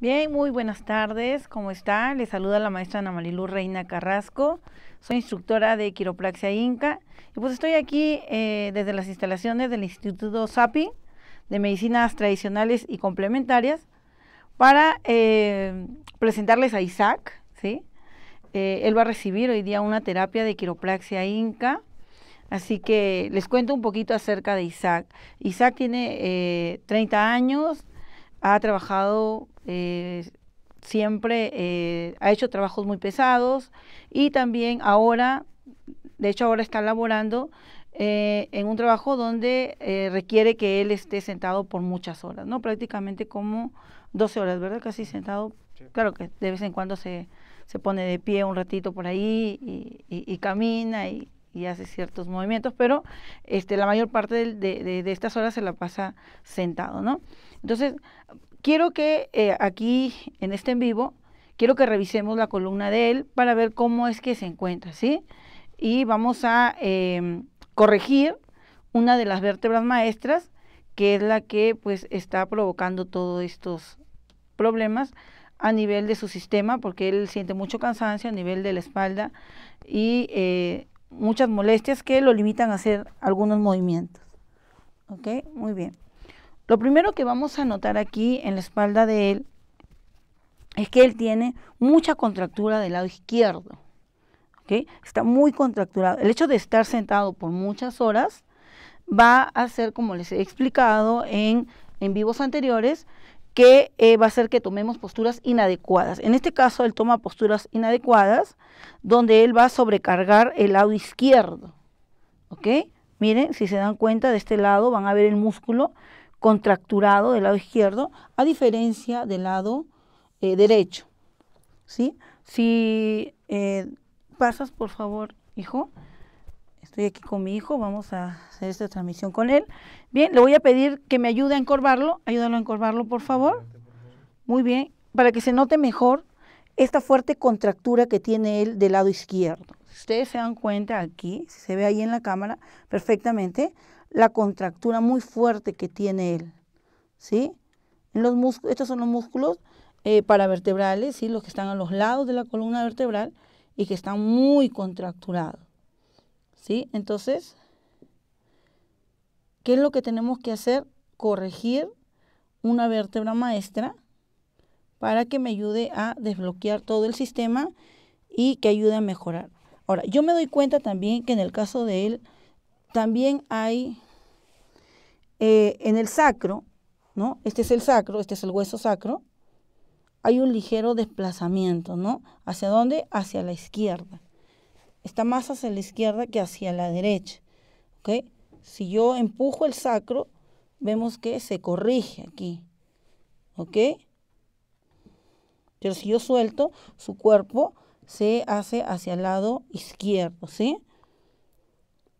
Bien, muy buenas tardes. ¿Cómo está? Les saluda la maestra Ana Marilu Reina Carrasco. Soy instructora de quiropraxia Inca. Y pues estoy aquí eh, desde las instalaciones del Instituto SAPI de Medicinas Tradicionales y Complementarias para eh, presentarles a Isaac. ¿sí? Eh, él va a recibir hoy día una terapia de quiropraxia Inca. Así que les cuento un poquito acerca de Isaac. Isaac tiene 30 años, ha trabajado eh, siempre eh, ha hecho trabajos muy pesados y también ahora, de hecho ahora está laborando eh, en un trabajo donde requiere que él esté sentado por muchas horas, ¿no? Prácticamente como 12 horas, ¿verdad? Casi sentado. Claro que de vez en cuando se, se, pone de pie un ratito por ahí y, camina y, hace ciertos movimientos, pero este, la mayor parte de, de estas horas se la pasa sentado, ¿no? Entonces, quiero que eh, aquí, en este en vivo, quiero que revisemos la columna de él para ver cómo es que se encuentra, ¿sí? Y vamos a em, corregir una de las vértebras maestras, que es la que pues está provocando todos estos problemas a nivel de su sistema, porque él siente mucho cansancio a nivel de la espalda y eh, muchas molestias que lo limitan a hacer algunos movimientos. ¿Ok? Muy bien. Lo primero que vamos a notar aquí en la espalda de él es que él tiene mucha contractura del lado izquierdo. ¿okay? Está muy contracturado. El hecho de estar sentado por muchas horas va a ser, como les he explicado en, vivos anteriores, que eh, va a hacer que tomemos posturas inadecuadas. En este caso, él toma posturas inadecuadas, donde él va a sobrecargar el lado izquierdo. ¿Ok? Miren, si se dan cuenta, de este lado van a ver el músculo contracturado del lado izquierdo, a diferencia del lado eh, derecho. ¿sí? Si eh, pasas, por favor, hijo, estoy aquí con mi hijo, vamos a hacer esta transmisión con él. Bien, le voy a pedir que me ayude a encorvarlo, ayúdalo a encorvarlo, por favor. Muy bien, para que se note mejor esta fuerte contractura que tiene él del lado izquierdo. Si ustedes se dan cuenta aquí, si se ve ahí en la cámara perfectamente, la contractura muy fuerte que tiene él. ¿sí? Los estos son los músculos eh, paravertebrales, ¿sí? los que están a los lados de la columna vertebral y que están muy contracturados. ¿sí? Entonces, ¿qué es lo que tenemos que hacer? Corregir una vértebra maestra para que me ayude a desbloquear todo el sistema y que ayude a mejorar. Ahora, yo me doy cuenta también que en el caso de él, también hay eh, en el sacro, ¿no? Este es el sacro, este es el hueso sacro. Hay un ligero desplazamiento, ¿no? ¿Hacia dónde? Hacia la izquierda. Está más hacia la izquierda que hacia la derecha. ¿ok? Si yo empujo el sacro, vemos que se corrige aquí. ¿Ok? Pero si yo suelto, su cuerpo se hace hacia el lado izquierdo, ¿sí?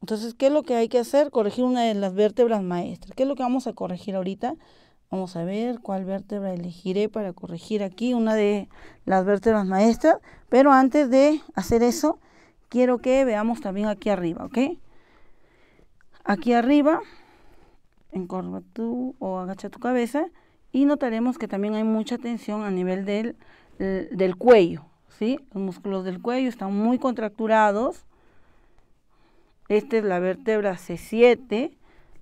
Entonces, ¿qué es lo que hay que hacer? Corregir una de las vértebras maestras. ¿Qué es lo que vamos a corregir ahorita? Vamos a ver cuál vértebra elegiré para corregir aquí una de las vértebras maestras. Pero antes de hacer eso, quiero que veamos también aquí arriba, ¿ok? Aquí arriba, encorva tú o agacha tu cabeza y notaremos que también hay mucha tensión a nivel del, del cuello, ¿sí? Los músculos del cuello están muy contracturados esta es la vértebra C7,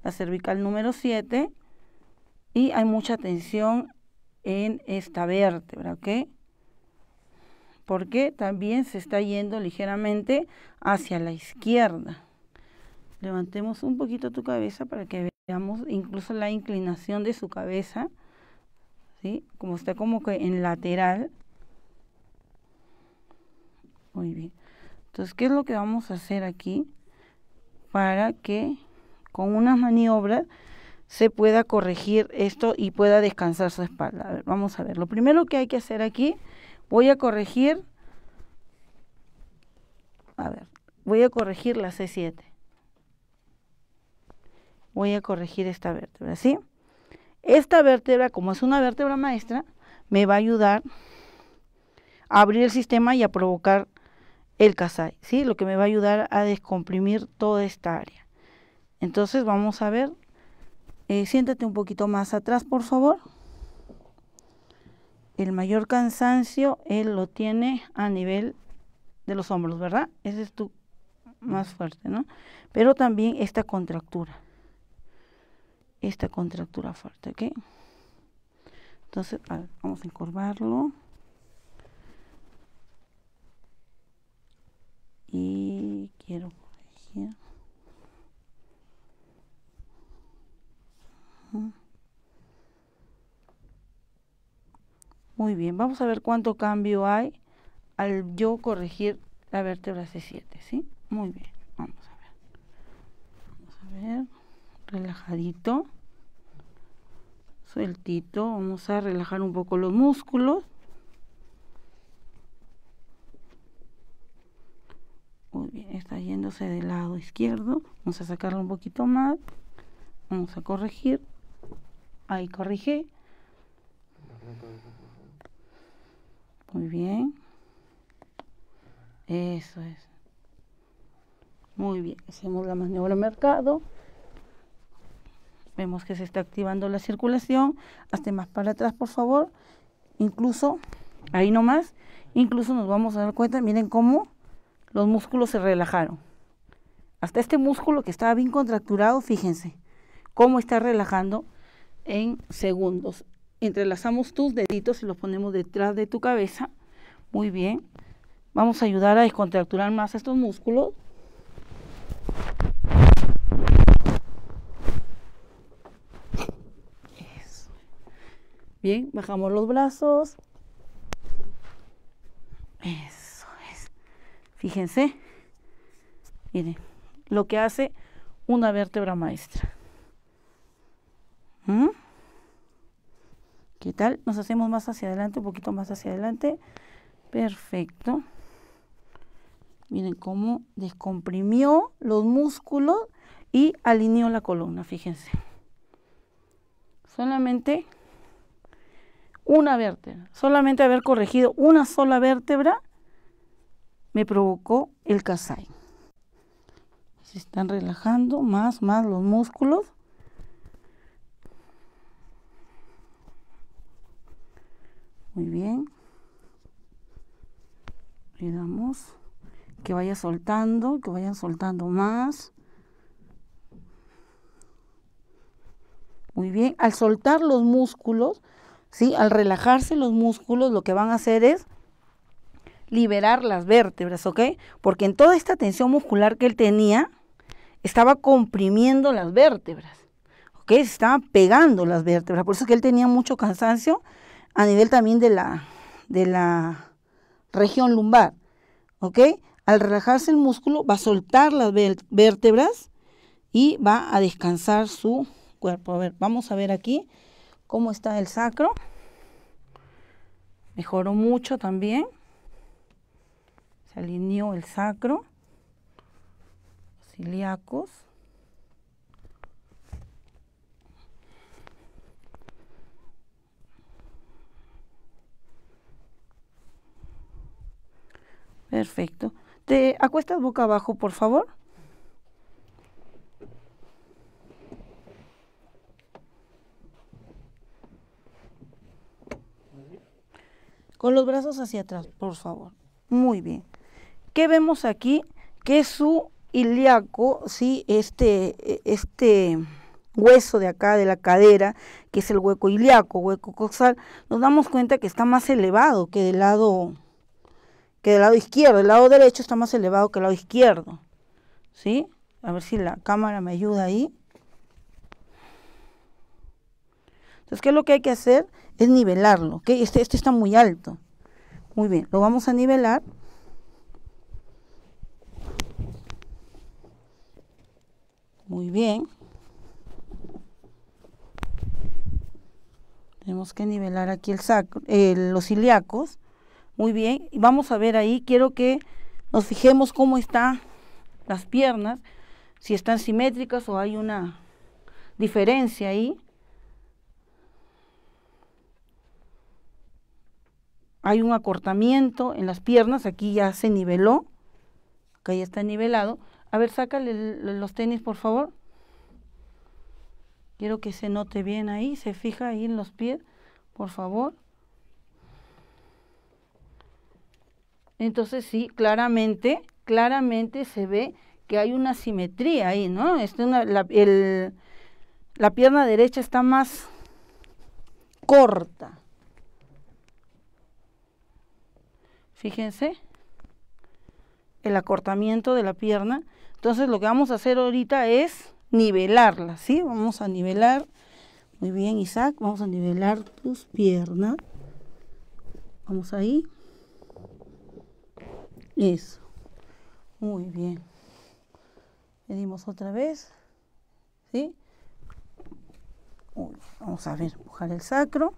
la cervical número 7, y hay mucha tensión en esta vértebra, ¿ok? Porque también se está yendo ligeramente hacia la izquierda. Levantemos un poquito tu cabeza para que veamos incluso la inclinación de su cabeza, ¿sí? Como está como que en lateral. Muy bien. Entonces, ¿qué es lo que vamos a hacer aquí? para que con unas maniobras se pueda corregir esto y pueda descansar su espalda. vamos a ver. Lo primero que hay que hacer aquí, voy a corregir, a ver, voy a corregir la C7. Voy a corregir esta vértebra, ¿sí? Esta vértebra, como es una vértebra maestra, me va a ayudar a abrir el sistema y a provocar el casai, ¿sí? Lo que me va a ayudar a descomprimir toda esta área. Entonces vamos a ver, eh, siéntate un poquito más atrás por favor. El mayor cansancio él lo tiene a nivel de los hombros, ¿verdad? Ese es tu más fuerte, ¿no? Pero también esta contractura. Esta contractura fuerte, ¿ok? Entonces, vamos a encorvarlo. quiero corregir. muy bien vamos a ver cuánto cambio hay al yo corregir la vértebra C7 ¿sí? muy bien vamos a ver vamos a ver relajadito sueltito vamos a relajar un poco los músculos está yéndose del lado izquierdo. Vamos a sacarlo un poquito más. Vamos a corregir. Ahí corrige. Muy bien. Eso es. Muy bien. Hacemos la maniobra mercado. Vemos que se está activando la circulación. hasta más para atrás, por favor. Incluso, ahí nomás, incluso nos vamos a dar cuenta, miren cómo los músculos se relajaron. Hasta este músculo que estaba bien contracturado, fíjense cómo está relajando en segundos. Entrelazamos tus deditos y los ponemos detrás de tu cabeza. Muy bien. Vamos a ayudar a descontracturar más estos músculos. Eso. Bien, bajamos los brazos. Eso. Fíjense, miren, lo que hace una vértebra maestra. ¿Mm? ¿Qué tal? Nos hacemos más hacia adelante, un poquito más hacia adelante. Perfecto. Miren cómo descomprimió los músculos y alineó la columna, fíjense. Solamente una vértebra, solamente haber corregido una sola vértebra me provocó el kasai. Se están relajando más, más los músculos. Muy bien. Le damos que vaya soltando, que vayan soltando más. Muy bien, al soltar los músculos, ¿sí? al relajarse los músculos, lo que van a hacer es liberar las vértebras, ¿ok? Porque en toda esta tensión muscular que él tenía, estaba comprimiendo las vértebras, ¿ok? Se estaba pegando las vértebras, por eso es que él tenía mucho cansancio a nivel también de la, de la región lumbar, ¿ok? Al relajarse el músculo va a soltar las vértebras y va a descansar su cuerpo. A ver, vamos a ver aquí cómo está el sacro. Mejoró mucho también alineó el sacro, los Perfecto. Te acuestas boca abajo, por favor. Con los brazos hacia atrás, por favor. Muy bien. ¿Qué vemos aquí? Que su ilíaco, ¿sí? este, e, este hueso de acá de la cadera, que es el hueco ilíaco, hueco coxal, nos damos cuenta que está más elevado que del lado que del lado izquierdo, el lado derecho está más elevado que el lado izquierdo. ¿Sí? A ver si la cámara me ayuda ahí. Entonces, ¿qué es lo que hay que hacer? Es nivelarlo, que Este, este está muy alto. Muy bien, lo vamos a nivelar. Muy bien. Tenemos que nivelar aquí el los ilíacos. Muy bien. Y vamos a ver ahí, quiero que nos fijemos cómo están las piernas, si están simétricas o hay una diferencia ahí. Hay un acortamiento en las piernas, aquí ya se niveló, acá ya está nivelado. A ver, sácale los tenis, por favor. Quiero que se note bien ahí, se fija ahí en los pies, por favor. Entonces sí, claramente, claramente se ve que hay una simetría ahí, ¿no? Este, el, la pierna derecha está más corta. Fíjense el acortamiento de la pierna entonces lo que vamos a hacer ahorita es nivelarla, ¿sí? Vamos a nivelar, muy bien Isaac, vamos a nivelar tus piernas. Vamos ahí. Eso. Muy bien. Venimos otra vez. ¿Sí? vamos a ver, empujar el sacro.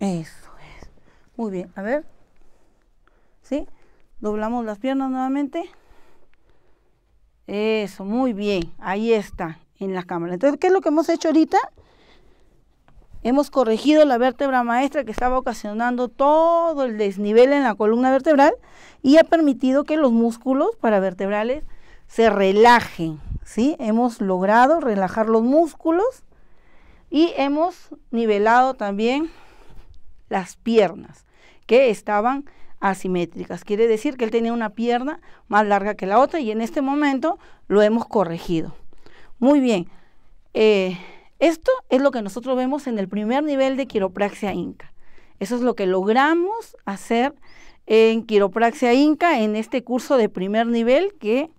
Eso es. Muy bien, a ver. ¿Sí? doblamos las piernas nuevamente. Eso, muy bien, ahí está en la cámara. Entonces, ¿qué es lo que hemos hecho ahorita? Hemos corregido la vértebra maestra que estaba ocasionando todo el desnivel en la columna vertebral y ha permitido que los músculos para vertebrales se relajen, ¿sí? Hemos logrado relajar los músculos y hemos nivelado también las piernas que estaban asimétricas. Quiere decir que él tenía una pierna más larga que la otra y en este momento lo hemos corregido. Muy bien. Eh, esto es lo que nosotros vemos en el primer nivel de quiropraxia inca. Eso es lo que logramos hacer en quiropraxia inca en este curso de primer nivel que,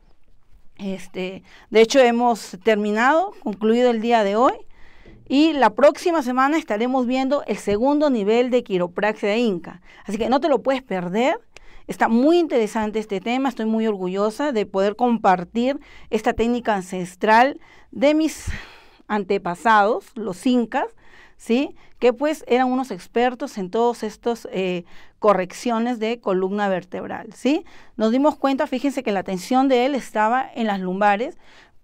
este, de hecho, hemos terminado, concluido el día de hoy. Y la próxima semana estaremos viendo el segundo nivel de quiropraxia de Inca. Así que no te lo puedes perder. Está muy interesante este tema, estoy muy orgullosa de poder compartir esta técnica ancestral de mis antepasados, los incas, ¿sí? que pues eran unos expertos en todas estas eh, correcciones de columna vertebral. ¿sí? Nos dimos cuenta, fíjense que la tensión de él estaba en las lumbares,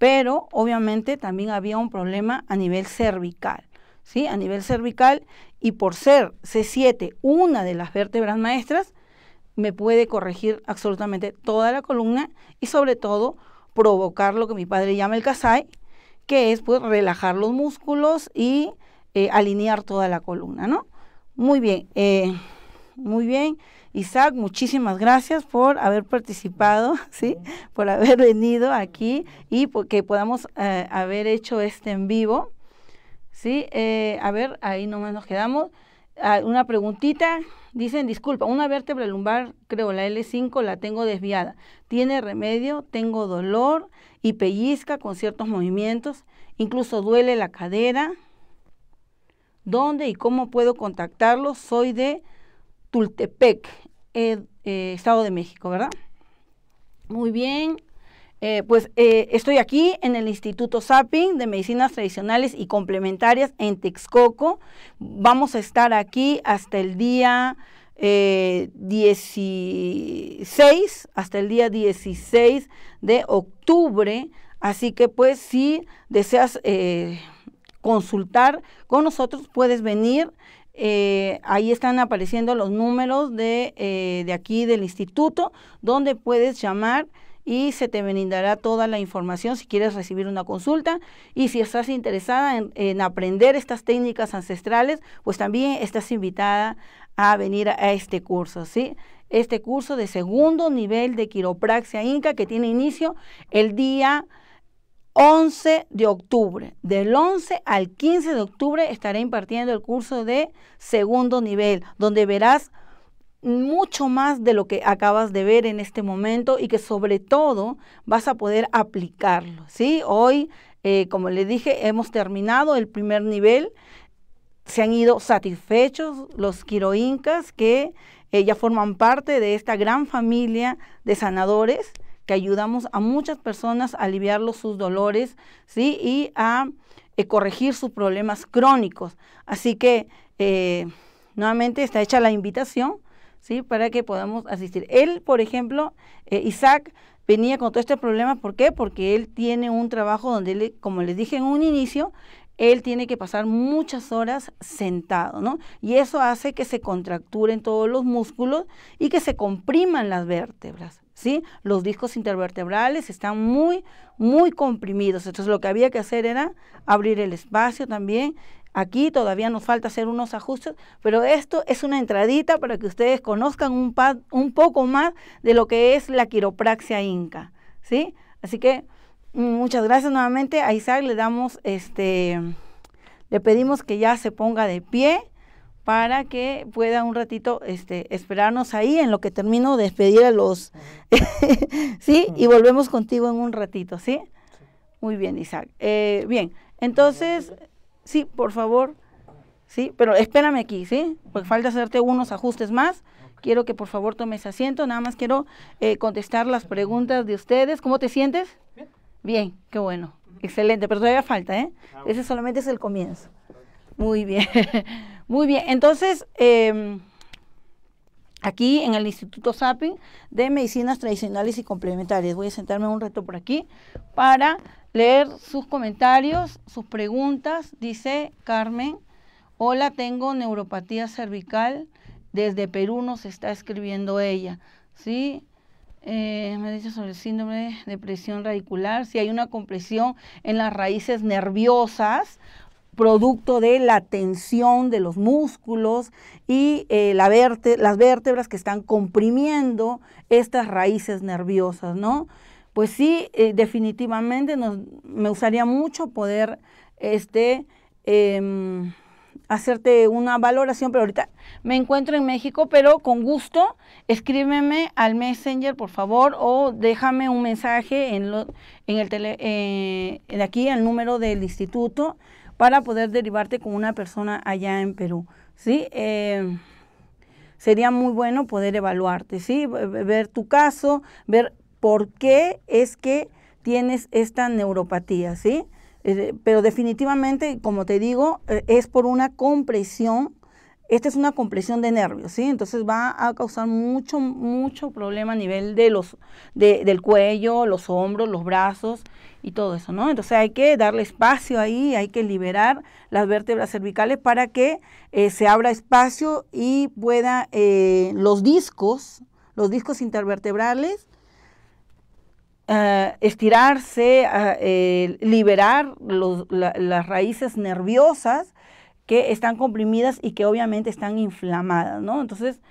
pero obviamente también había un problema a nivel cervical, ¿sí? A nivel cervical y por ser C7 una de las vértebras maestras, me puede corregir absolutamente toda la columna y sobre todo provocar lo que mi padre llama el casai, que es pues relajar los músculos y eh, alinear toda la columna, ¿no? Muy bien, eh, muy bien. Isaac, muchísimas gracias por haber participado, ¿sí? por haber venido aquí y porque podamos eh, haber hecho este en vivo. ¿sí? Eh, a ver, ahí nomás nos quedamos. Ah, una preguntita, dicen, disculpa, una vértebra lumbar, creo, la L5 la tengo desviada. ¿Tiene remedio? Tengo dolor y pellizca con ciertos movimientos, incluso duele la cadera. ¿Dónde y cómo puedo contactarlo? Soy de Tultepec, eh, eh, Estado de México, ¿verdad? Muy bien. Eh, pues estoy aquí en el Instituto Sapping de Medicinas Tradicionales y Complementarias en Texcoco. Vamos a estar aquí hasta el día 16, hasta el día 16 de octubre. Así que pues si deseas consultar con nosotros, puedes venir. Eh, ahí están apareciendo los números de, eh, de aquí del instituto, donde puedes llamar y se te brindará toda la información si quieres recibir una consulta y si estás interesada en, aprender estas técnicas ancestrales, pues también estás invitada a venir a, a este curso, ¿sí? Este curso de segundo nivel de quiropraxia inca que tiene inicio el día 11 de octubre. Del 11 al 15 de octubre estaré impartiendo el curso de segundo nivel, donde verás mucho más de lo que acabas de ver en este momento y que sobre todo vas a poder aplicarlo. ¿sí? Hoy, eh, como les dije, hemos terminado el primer nivel. Se han ido satisfechos los quiroincas que eh, ya forman parte de esta gran familia de sanadores que ayudamos a muchas personas a aliviar sus dolores, ¿sí? Y a eh, corregir sus problemas crónicos. Así que, eh, nuevamente, está hecha la invitación, ¿sí? Para que podamos asistir. Él, por ejemplo, eh, Isaac, venía con todo este problema, ¿por qué? Porque él tiene un trabajo donde, como les dije en un inicio, él tiene que pasar muchas horas sentado, ¿no? Y eso hace que se contracturen todos los músculos y que se compriman las vértebras. ¿sí? Los discos intervertebrales están muy, muy comprimidos. Entonces lo que había que hacer era abrir el espacio también. Aquí todavía nos falta hacer unos ajustes, pero esto es una entradita para que ustedes conozcan un, un poco más de lo que es la quiropraxia inca, ¿sí? Así que mm, muchas gracias nuevamente. A Isaac le damos, este, le pedimos que ya se ponga de pie para que pueda un ratito este, esperarnos ahí en lo que termino de despedir a los, ¿sí? Y volvemos contigo en un ratito, ¿sí? Muy bien, Isaac. Eh, bien, entonces, sí, por favor, sí, pero espérame aquí, ¿sí? Porque falta hacerte unos ajustes más. Quiero que por favor tomes asiento, nada más quiero eh, contestar las preguntas de ustedes. ¿Cómo te sientes? Bien. Bien, qué bueno, excelente, pero todavía falta, ¿eh? Ah, Ese solamente es el comienzo. Muy bien. Muy bien, entonces, em, aquí en el Instituto Sapin de Medicinas Tradicionales y Complementarias. Voy a sentarme un rato por aquí para leer sus comentarios, sus preguntas. Dice Carmen, hola, tengo neuropatía cervical. Desde Perú nos está escribiendo ella. ¿Sí? Eh, me dice sobre el síndrome de presión radicular, si hay una compresión en las raíces nerviosas producto de la tensión de los músculos y eh, la las vértebras que están comprimiendo estas raíces nerviosas, ¿no? Pues sí, eh, definitivamente me gustaría mucho poder este, em, hacerte una valoración, pero ahorita me encuentro en México, pero con gusto escríbeme al Messenger, por favor, o déjame un mensaje en, en el eh, de aquí, al número del instituto para poder derivarte con una persona allá en Perú. ¿sí? Eh, sería muy bueno poder evaluarte, ¿sí? ver tu caso, ver por qué es que tienes esta neuropatía. ¿sí? Eh, pero definitivamente, como te digo, eh, es por una compresión esta es una compresión de nervios, ¿sí? Entonces va a causar mucho, mucho problema a nivel de los, de, del cuello, los hombros, los brazos y todo eso, ¿no? Entonces hay que darle espacio ahí, hay que liberar las vértebras cervicales para que eh, se abra espacio y pueda eh, los discos, los discos intervertebrales, eh, estirarse, ah, liberar las raíces nerviosas que están comprimidas y que obviamente están inflamadas, ¿no? Entonces,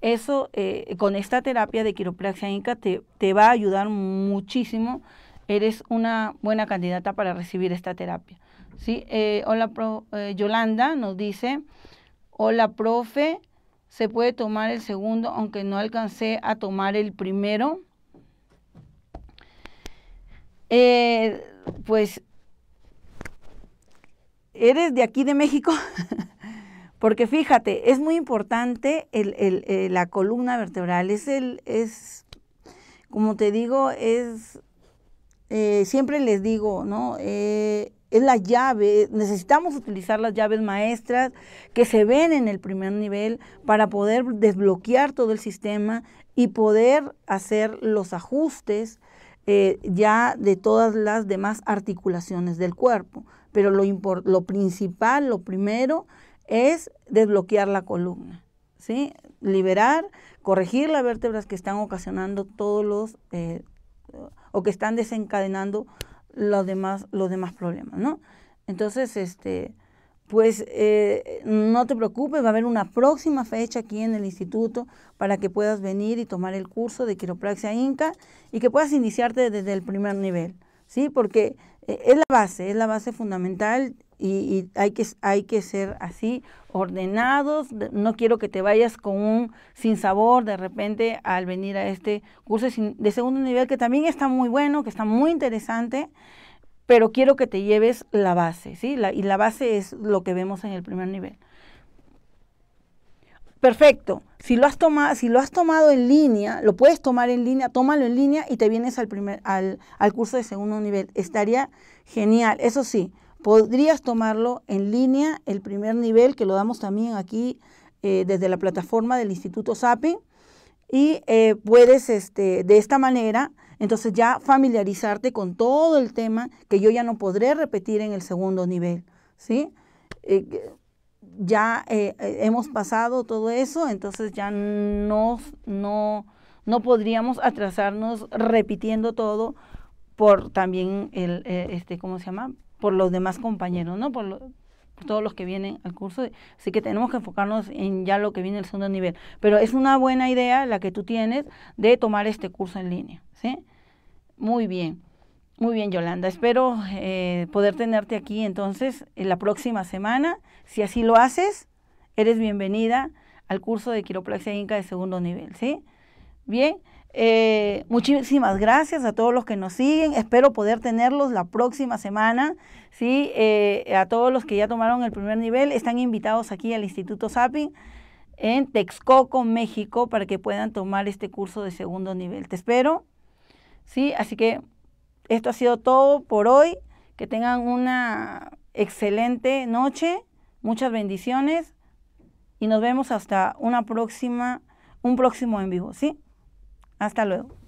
eso eh, con esta terapia de quiropraxia inca te, te va a ayudar muchísimo. Eres una buena candidata para recibir esta terapia. ¿sí? Eh, hola, eh, Yolanda nos dice, hola, profe, ¿se puede tomar el segundo aunque no alcancé a tomar el primero? pues ¿eres de aquí de México? Porque fíjate, es muy importante eh, la columna vertebral. Es el, es, como te digo, es, eh, siempre les digo, ¿no? Eh, es la llave, necesitamos utilizar las llaves maestras que se ven en el primer nivel para poder desbloquear todo el sistema y poder hacer los ajustes ya de todas las demás articulaciones del cuerpo pero lo, lo principal, lo primero es desbloquear la columna, ¿sí? Liberar, corregir las vértebras que están ocasionando todos los, eh, o que están desencadenando los demás, los demás problemas, ¿no? Entonces, este, pues eh, no te preocupes, va a haber una próxima fecha aquí en el instituto para que puedas venir y tomar el curso de quiropraxia inca y que puedas iniciarte desde el primer nivel, ¿sí? Porque eh, es la base, es la base fundamental y, hay, que, hay que ser así, ordenados. No quiero que te vayas con un sinsabor de repente al venir a este curso de segundo nivel, que también está muy bueno, que está muy interesante, pero quiero que te lleves la base, ¿sí? La, y la base es lo que vemos en el primer nivel perfecto. Si lo, has tomado, si lo has tomado en línea, lo puedes tomar en línea, tómalo en línea y te vienes al, primer, al, curso de segundo nivel. Estaría genial. Eso sí, podrías tomarlo en línea, el primer nivel, que lo damos también aquí eh, desde la plataforma del Instituto SAPI. Y eh, puedes este, de esta manera, entonces ya familiarizarte con todo el tema que yo ya no podré repetir en el segundo nivel. ¿sí? Eh, ya eh, eh, hemos pasado todo eso, entonces ya no, no, podríamos atrasarnos repitiendo todo por también el, eh, este, ¿cómo se llama? Por los demás compañeros, ¿no? Por, por todos los que vienen al curso. Así que tenemos que enfocarnos en ya lo que viene el segundo nivel. Pero es una buena idea la que tú tienes de tomar este curso en línea, ¿sí? Muy bien. Muy bien, Yolanda. Espero eh, poder tenerte aquí entonces en la próxima semana. Si así lo haces, eres bienvenida al curso de quiropraxia inca de segundo nivel, ¿sí? Bien, eh, muchísimas gracias a todos los que nos siguen. Espero poder tenerlos la próxima semana, ¿sí? Eh, a todos los que ya tomaron el primer nivel, están invitados aquí al Instituto Sapi en Texcoco, México, para que puedan tomar este curso de segundo nivel. Te espero, ¿sí? Así que esto ha sido todo por hoy. Que tengan una excelente noche, muchas bendiciones y nos vemos hasta una próxima, un próximo en vivo, ¿sí? Hasta luego.